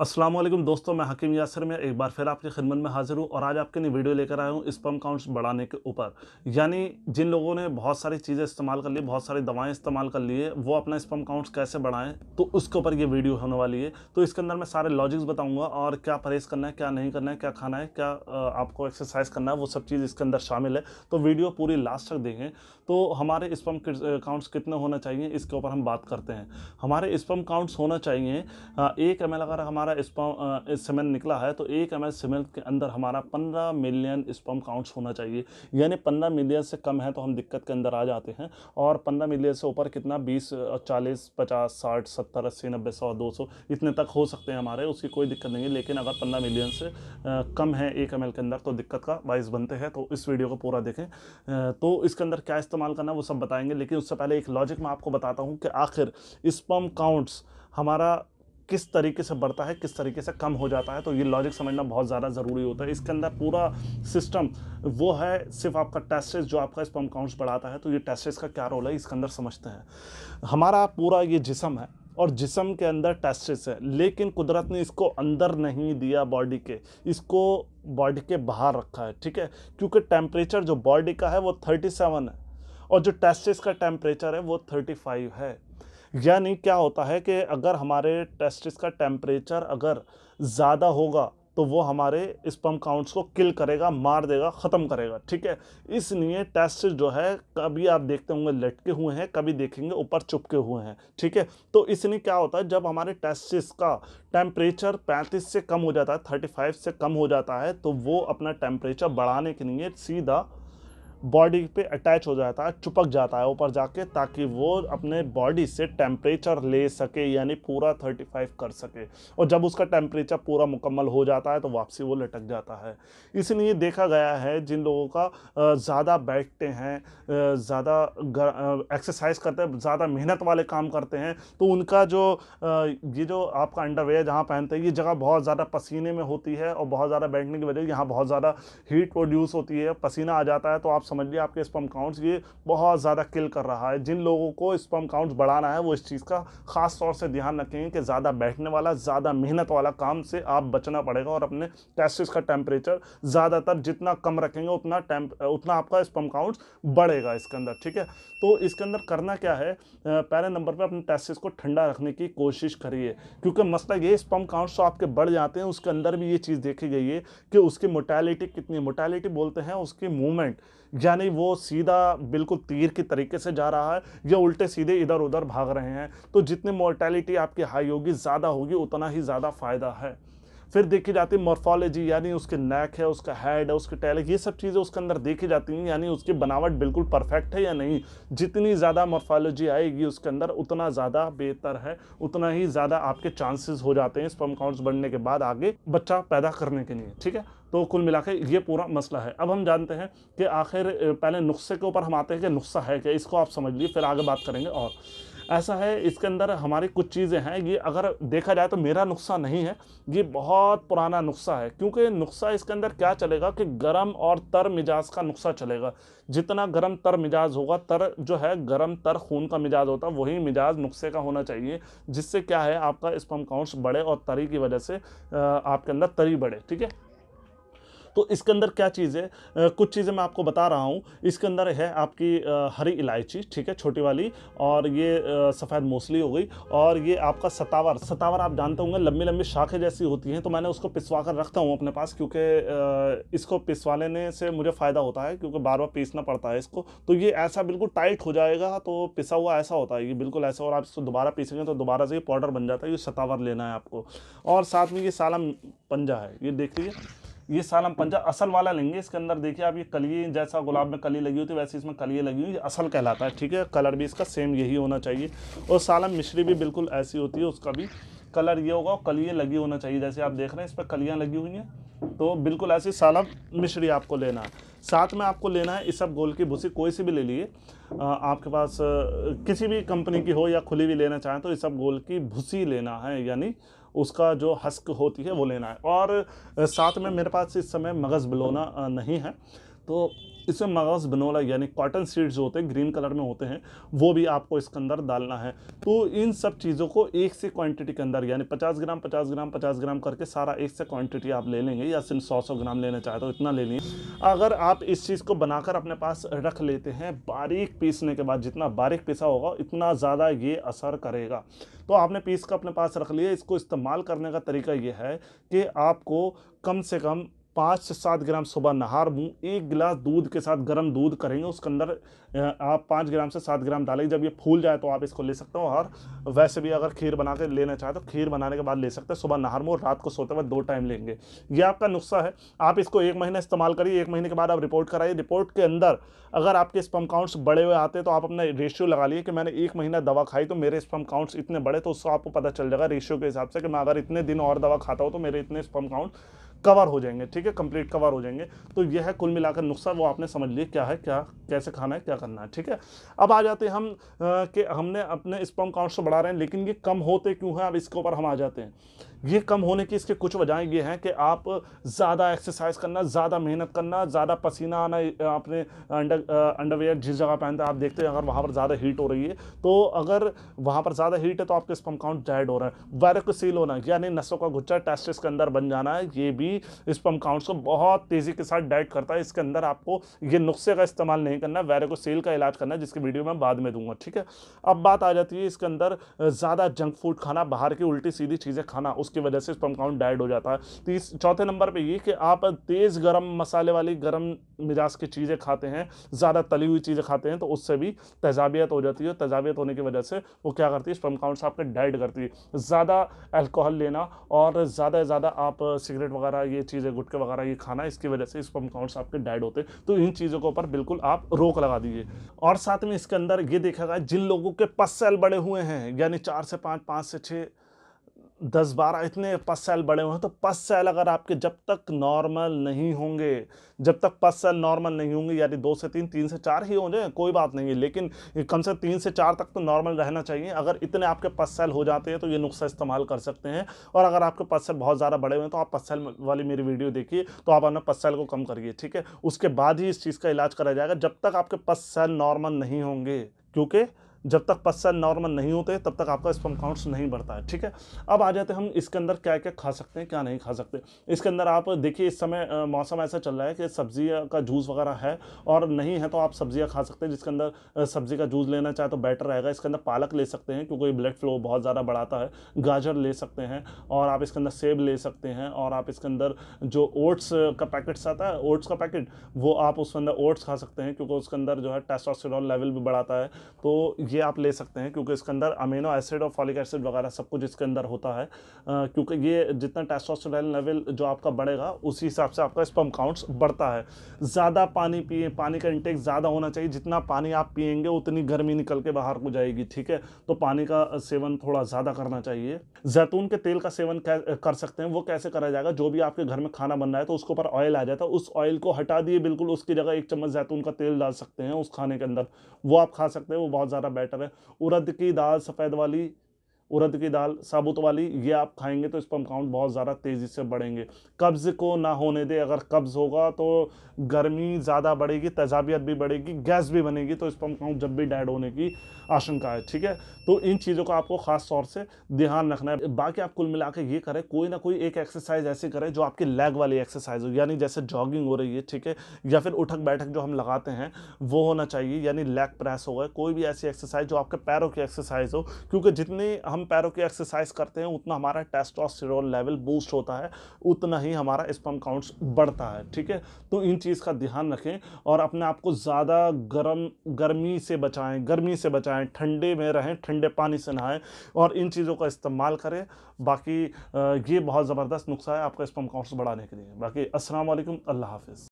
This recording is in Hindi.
असलम दोस्तों मैं हकीम यासर में एक बार फिर आपकी खिदमत में हाजिर हूँ और आज आपके लिए वीडियो लेकर आया हूँ स्पम काउंट्स बढ़ाने के ऊपर यानी जिन लोगों ने बहुत सारी चीज़ें इस्तेमाल कर ली बहुत सारी दवाएं इस्तेमाल कर ली है वो अपना स्पम काउंट्स कैसे बढ़ाएं तो उसके ऊपर ये वीडियो होने वाली है तो इसके अंदर मैं सारे लॉजिक्स बताऊँगा और क्या परहेज़ करना है क्या नहीं करना है क्या खाना है क्या आपको एक्सरसाइज करना है वो सब चीज़ इसके अंदर शामिल है तो वीडियो पूरी लास्ट तक देखें तो हमारे स्पम काउंट्स कितने होना चाहिए इसके ऊपर हम बात करते हैं हमारे स्पम काउंट्स होना चाहिए एक एम अगर हमारा हमारा स्पम सीमेंट निकला है तो एक एम सीमेंट के अंदर हमारा पंद्रह मिलियन स्पम काउंट्स होना चाहिए यानी पंद्रह मिलियन से कम है तो हम दिक्कत के अंदर आ जाते हैं और पंद्रह मिलियन से ऊपर कितना बीस चालीस पचास साठ सत्तर अस्सी नब्बे सौ दो सौ इतने तक हो सकते हैं हमारे उसकी कोई दिक्कत नहीं है लेकिन अगर पंद्रह मिलियन से कम है एक एम के अंदर तो दिक्कत का बाइस बनते हैं तो इस वीडियो को पूरा देखें तो इसके अंदर क्या इस्तेमाल करना वो सब बताएंगे लेकिन उससे पहले एक लॉजिक मैं आपको बताता हूँ कि आखिर स्पम काउंट्स हमारा किस तरीके से बढ़ता है किस तरीके से कम हो जाता है तो ये लॉजिक समझना बहुत ज़्यादा ज़रूरी होता है इसके अंदर पूरा सिस्टम वो है सिर्फ आपका टेस्टेस जो आपका स्पम काउंट्स बढ़ाता है तो ये टेस्टेस का क्या रोल है इसके अंदर समझते हैं हमारा पूरा ये जिसम है और जिसम के अंदर टेस्टिस है लेकिन कुदरत ने इसको अंदर नहीं दिया बॉडी के इसको बॉडी के बाहर रखा है ठीक है क्योंकि टेम्परेचर जो बॉडी का है वो 37 है और जो टेस्टिस का टेम्परेचर है वो 35 है यानी क्या होता है कि अगर हमारे टेस्टिस का टेम्परेचर अगर ज़्यादा होगा तो वो हमारे स्पम काउंट्स को किल करेगा मार देगा ख़त्म करेगा ठीक है इसलिए टेस्ट जो है कभी आप देखते होंगे लटके हुए हैं कभी देखेंगे ऊपर चुपके हुए हैं ठीक है तो इसलिए क्या होता है जब हमारे टेस्टिस का टेम्परेचर 35 से कम हो जाता है 35 से कम हो जाता है तो वो अपना टेम्परेचर बढ़ाने के लिए सीधा बॉडी पे अटैच हो जाता है चुपक जाता है ऊपर जाके ताकि वो अपने बॉडी से टेम्परेचर ले सके यानी पूरा 35 कर सके और जब उसका टेम्परेचर पूरा मुकम्मल हो जाता है तो वापसी वो लटक जाता है इसलिए देखा गया है जिन लोगों का ज़्यादा बैठते हैं ज़्यादा एक्सरसाइज करते हैं ज़्यादा मेहनत वाले काम करते हैं तो उनका जो ये जो आपका अंडरवेयर जहाँ पहनते हैं ये जगह बहुत ज़्यादा पसीने में होती है और बहुत ज़्यादा बैठने की वजह यहाँ बहुत ज़्यादा हीट प्रोड्यूस होती है पसीना आ जाता है तो आप समझ लिया आपके स्पम काउंट्स ये बहुत ज़्यादा किल कर रहा है जिन लोगों को स्पम काउंट्स बढ़ाना है वो इस चीज़ का ख़ास तौर से ध्यान रखेंगे कि ज़्यादा बैठने वाला ज़्यादा मेहनत वाला काम से आप बचना पड़ेगा और अपने टेस्टिस का टेम्परेचर ज़्यादातर जितना कम रखेंगे उतना उतना आपका स्पम काउंट्स बढ़ेगा इसके अंदर ठीक है तो इसके अंदर करना क्या है पहले नंबर पर अपने टेस्टिस को ठंडा रखने की कोशिश करिए क्योंकि मसला ये स्पम काउंट्स तो आपके बढ़ जाते हैं उसके अंदर भी ये चीज़ देखी गई है कि उसकी मोटैलिटी कितनी मोटैलिटी बोलते हैं उसकी मूवमेंट यानी वो सीधा बिल्कुल तीर की तरीके से जा रहा है या उल्टे सीधे इधर उधर भाग रहे हैं तो जितनी मोर्टेलिटी आपकी हाई होगी ज़्यादा होगी उतना ही ज़्यादा फ़ायदा है फिर देखी जाती है मॉर्फोलॉजी यानी उसके नेक है उसका हेड है उसके टेल है ये सब चीज़ें उसके अंदर देखी जाती हैं यानी उसकी बनावट बिल्कुल परफेक्ट है या नहीं जितनी ज़्यादा मॉर्फोलॉजी आएगी उसके अंदर उतना ज़्यादा बेहतर है उतना ही ज़्यादा आपके चांसेस हो जाते हैं स्पम काउंट्स बढ़ने के बाद आगे बच्चा पैदा करने के लिए ठीक है तो कुल मिला के ये पूरा मसला है अब हम जानते हैं कि आखिर पहले नुस्खे के ऊपर हम आते हैं कि नुस्खा है क्या इसको आप समझ लिए फिर आगे बात करेंगे और ऐसा है इसके अंदर हमारी कुछ चीज़ें हैं ये अगर देखा जाए तो मेरा नुस्खा नहीं है ये बहुत पुराना नुस्खा है क्योंकि नुस्खा इसके अंदर क्या चलेगा कि गर्म और तर मिजाज का नुस्खा चलेगा जितना गर्म तर मिजाज होगा तर जो है गर्म तर खून का मिजाज होता है वही मिजाज नुस्खे का होना चाहिए जिससे क्या है आपका स्पम काउंट्स बढ़े और तरी की वजह से आपके अंदर तरी बढ़े ठीक है तो इसके अंदर क्या चीज़ है कुछ चीज़ें मैं आपको बता रहा हूँ इसके अंदर है आपकी हरी इलायची ठीक है छोटी वाली और ये सफ़ेद मोसली हो गई और ये आपका सतावर सतावर आप जानते होंगे लंबी लंबी शाखें जैसी होती हैं तो मैंने उसको पिसवा कर रखता हूँ अपने पास क्योंकि इसको पिसवा लेने से मुझे फ़ायदा होता है क्योंकि बार बार पीसना पड़ता है इसको तो ये ऐसा बिल्कुल टाइट हो जाएगा तो पिसा हुआ ऐसा होता है ये बिल्कुल ऐसा और आप इसको दोबारा पीसेंगे तो दोबारा से ये पाउडर बन जाता है ये सतावर लेना है आपको और साथ में ये साला पंजा है ये देख लीजिए ये साल हम पंजा असल वाला लेंगे इसके अंदर देखिए आप ये कलिए जैसा गुलाब में कली लगी हुई थी वैसे इसमें कलिए लगी हुई असल कहलाता है ठीक है कलर भी इसका सेम यही होना चाहिए और सालम मिश्री भी बिल्कुल ऐसी होती है उसका भी कलर ये होगा और कलिए लगी होना चाहिए जैसे आप देख रहे हैं इस पर कलियाँ लगी हुई हैं तो बिल्कुल ऐसी सालम मिश्री आपको लेना है साथ में आपको लेना है इस सब गोल की भूसी कोई सी भी ले लिए आपके पास किसी भी कंपनी की हो या खुली भी लेना चाहें तो इस सब गोल की भूसी लेना है यानी उसका जो हस्क होती है वो लेना है और साथ में मेरे पास इस समय मगज़ बलोना नहीं है तो इसमें मगज़ बनोला यानी कॉटन सीड्स जो होते हैं ग्रीन कलर में होते हैं वो भी आपको इसके अंदर डालना है तो इन सब चीज़ों को एक से क्वांटिटी के अंदर यानी 50 ग्राम 50 ग्राम 50 ग्राम करके सारा एक से क्वांटिटी आप ले लेंगे या सिर्फ सौ सौ ग्राम लेना चाहते हो तो इतना ले लें अगर आप इस चीज़ को बनाकर अपने पास रख लेते हैं बारीक पीसने के बाद जितना बारीक पीसा होगा उतना ज़्यादा ये असर करेगा तो आपने पीस का अपने पास रख लिया इसको इस्तेमाल करने का तरीका ये है कि आपको कम से कम पाँच से सात ग्राम सुबह नहार मुँह एक गिलास दूध के साथ गर्म दूध करेंगे उसके अंदर आप पाँच ग्राम से सात ग्राम डालेंगे जब ये फूल जाए तो आप इसको ले सकते हो और वैसे भी अगर खीर बना के लेना चाहे तो खीर बनाने के बाद ले सकते हैं सुबह नहार मुँह रात को सोते वक्त दो टाइम लेंगे ये आपका नुस्खा है आप इसको एक महीना इस्तेमाल करिए एक महीने के बाद आप रिपोर्ट कराइए रिपोर्ट के अंदर अगर आपके स्पम काउंट्स बड़े हुए आते हैं तो आप अपना रेशियो लगा लिए कि मैंने एक महीना दवा खाई तो मेरे स्पम काउंट्स इतने बड़े तो उसको आपको पता चल जाएगा रेशियो के हिसाब से कि मैं अगर इतने दिन और दवा खाता हूँ तो मेरे इतने स्पम काउंट कवर हो जाएंगे ठीक है कंप्लीट कवर हो जाएंगे तो यह है कुल मिलाकर नुस्खा वो आपने समझ लिया क्या है क्या कैसे खाना है क्या करना है ठीक है अब आ जाते हैं हम कि हमने अपने स्पम काउंट्स को बढ़ा रहे हैं लेकिन ये कम होते क्यों हैं अब इसके ऊपर हम आ जाते हैं ये कम होने की इसके कुछ वजह ये हैं कि आप ज़्यादा एक्सरसाइज करना ज़्यादा मेहनत करना ज़्यादा पसीना आना आपने अंडर अंडरवेयर जिस जगह पहनते हैं आप देखते हैं अगर वहाँ पर ज़्यादा हीट हो रही है तो अगर वहाँ पर ज़्यादा हीट है तो आपका स्पम काउंट डेड हो रहा है सील होना यानी नसों का गुच्छा टेस्टिस के अंदर बन जाना है ये भी स्पम काउंट्स को बहुत तेज़ी के साथ डेड करता है इसके अंदर आपको ये नुस्खे का इस्तेमाल नहीं नहीं करना वैरे को सेल का इलाज करना जिसकी वीडियो मैं बाद में दूंगा ठीक है अब बात आ जाती है इसके अंदर ज़्यादा जंक फूड खाना बाहर की उल्टी सीधी चीज़ें खाना उसकी वजह से स्पम काउंट डाइड हो जाता है तीस तो चौथे नंबर पर ये कि आप तेज़ गर्म मसाले वाली गर्म मिजाज की चीज़ें खाते हैं ज़्यादा तली हुई चीज़ें खाते हैं तो उससे भी तजाबियत हो जाती है तजाबियत होने की वजह से वो क्या करती है स्पम काउंट आपके डाइड करती है ज़्यादा अल्कोहल लेना और ज़्यादा ज़्यादा आप सिगरेट वगैरह ये चीज़ें गुटके वगैरह ये खाना इसकी वजह से स्पर्म काउंट्स आपके डाइड होते हैं तो इन चीज़ों के ऊपर बिल्कुल आप रोक लगा दीजिए और साथ में इसके अंदर ये देखा गया जिन लोगों के पास सेल बड़े हुए हैं यानी चार से पाँच पाँच से छः दस बारह इतने पस सेल बड़े हुए हैं तो पस सेल अगर आपके जब तक नॉर्मल नहीं होंगे जब तक पस सेल नॉर्मल नहीं होंगे यानी दो से तीन तीन से चार ही हो जाए कोई बात नहीं है लेकिन कम से तीन से चार तक तो नॉर्मल रहना चाहिए अगर इतने आपके पस सेल हो जाते हैं तो ये नुस्खा इस्तेमाल कर सकते हैं और अगर आपके पस सेल बहुत ज़्यादा बड़े हुए हैं तो आप पस सेल वाली मेरी वीडियो देखिए तो आप अपने पस सेल को कम करिए ठीक है उसके बाद ही इस चीज़ का इलाज करा जाएगा जब तक आपके पस सेल नॉर्मल नहीं होंगे क्योंकि जब तक पस्सन नॉर्मल नहीं होते तब तक आपका स्पम काउंट्स नहीं बढ़ता है ठीक है अब आ जाते हैं हम इसके अंदर क्या क्या खा सकते हैं क्या नहीं खा सकते इसके अंदर आप देखिए इस समय मौसम ऐसा चल रहा है कि सब्जी का जूस वगैरह है और नहीं है तो आप सब्जियाँ खा सकते हैं जिसके अंदर सब्जी का जूस लेना चाहे तो बेटर रहेगा इसके अंदर पालक ले सकते हैं क्योंकि ब्लड फ्लो बहुत ज़्यादा बढ़ाता है गाजर ले सकते हैं और आप इसके अंदर सेब ले सकते हैं और आप इसके अंदर जो ओट्स का पैकेट्स आता है ओट्स का पैकेट वो आप उसके अंदर ओट्स खा सकते हैं क्योंकि उसके अंदर जो है टेस्टोस्टेरॉन लेवल भी बढ़ाता है तो ये आप ले सकते हैं क्योंकि इसके अंदर अमीनो एसिड और फॉलिक एसिड वगैरह सब कुछ इसके अंदर होता है क्योंकि ये जितना टेस्टोस्टेरोन लेवल जो आपका बढ़ेगा उसी हिसाब से आपका स्पम काउंट्स बढ़ता है ज़्यादा पानी पिए पानी का इंटेक ज़्यादा होना चाहिए जितना पानी आप पियेंगे उतनी गर्मी निकल के बाहर को जाएगी ठीक है तो पानी का सेवन थोड़ा ज़्यादा करना चाहिए जैतून के तेल का सेवन कर सकते हैं वो कैसे करा जाएगा जो भी आपके घर में खाना बन रहा है तो उसके ऊपर ऑयल आ जाता है उस ऑयल को हटा दिए बिल्कुल उसकी जगह एक चम्मच जैतून का तेल डाल सकते हैं उस खाने के अंदर वो आप खा सकते हैं वो बहुत ज़्यादा बेटर है उड़द की दाल सफ़ेद वाली उरद की दाल साबुत वाली ये आप खाएंगे तो इस पर काउंट बहुत ज़्यादा तेज़ी से बढ़ेंगे कब्ज़ को ना होने दे अगर कब्ज़ होगा तो गर्मी ज़्यादा बढ़ेगी तजाबियत भी बढ़ेगी गैस भी बनेगी तो इस पर काउंट जब भी डैड होने की आशंका है ठीक है तो इन चीज़ों का आपको ख़ास तौर से ध्यान रखना है बाकी आप कुल मिला ये करें कोई ना कोई एक एक्सरसाइज ऐसी करें जो आपकी लेग वाली एक्सरसाइज हो यानी जैसे जॉगिंग हो रही है ठीक है या फिर उठक बैठक जो हम लगाते हैं वो होना चाहिए यानी लेग प्रेस हो गए कोई भी ऐसी एक्सरसाइज जो आपके पैरों की एक्सरसाइज हो क्योंकि जितनी हम पैरों की एक्सरसाइज करते हैं उतना हमारा टेस्टोस्टेरोल लेवल बूस्ट होता है उतना ही हमारा स्पम काउंट्स बढ़ता है ठीक है तो इन चीज़ का ध्यान रखें और अपने आप को ज़्यादा गर्म गर्मी से बचाएं गर्मी से बचाएं ठंडे में रहें ठंडे पानी से नहाएं और इन चीज़ों का इस्तेमाल करें बाकी ये बहुत ज़बरदस्त नुस्खा है आपका स्पम काउंट्स बढ़ाने के लिए बाकी असलम अल्लाह हाफिज़